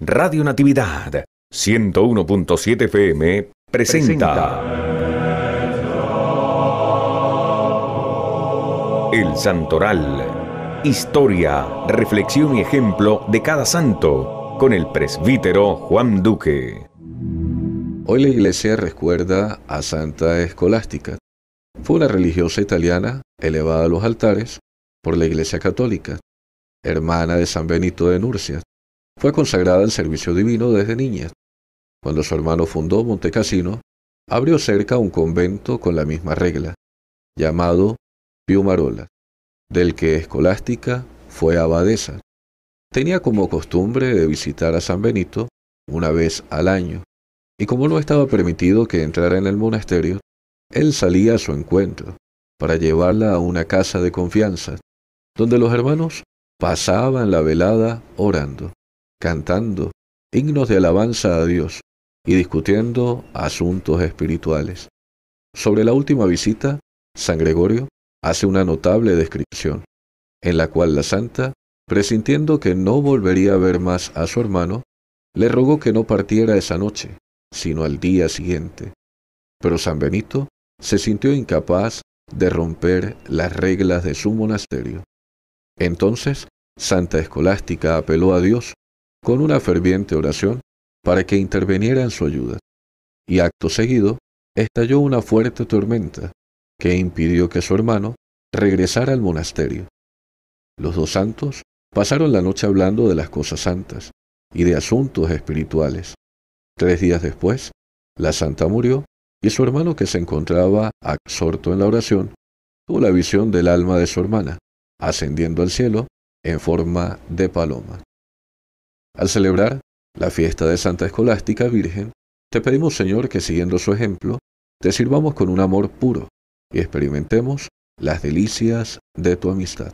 Radio Natividad 101.7 FM presenta, El Santoral. Historia, reflexión y ejemplo de cada santo con el presbítero Juan Duque. Hoy la iglesia recuerda a Santa Escolástica. Fue una religiosa italiana elevada a los altares por la iglesia católica, hermana de San Benito de Nurcia, fue consagrada al servicio divino desde niña. Cuando su hermano fundó Montecassino, abrió cerca un convento con la misma regla, llamado Piumarola, del que escolástica fue abadesa. Tenía como costumbre de visitar a San Benito una vez al año, y como no estaba permitido que entrara en el monasterio, él salía a su encuentro para llevarla a una casa de confianza, donde los hermanos pasaban la velada orando cantando himnos de alabanza a Dios y discutiendo asuntos espirituales. Sobre la última visita, San Gregorio hace una notable descripción, en la cual la santa, presintiendo que no volvería a ver más a su hermano, le rogó que no partiera esa noche, sino al día siguiente. Pero San Benito se sintió incapaz de romper las reglas de su monasterio. Entonces, Santa Escolástica apeló a Dios con una ferviente oración para que interveniera en su ayuda. Y acto seguido, estalló una fuerte tormenta que impidió que su hermano regresara al monasterio. Los dos santos pasaron la noche hablando de las cosas santas y de asuntos espirituales. Tres días después, la santa murió y su hermano que se encontraba absorto en la oración, tuvo la visión del alma de su hermana, ascendiendo al cielo en forma de paloma. Al celebrar la fiesta de Santa Escolástica Virgen, te pedimos Señor que siguiendo su ejemplo, te sirvamos con un amor puro y experimentemos las delicias de tu amistad.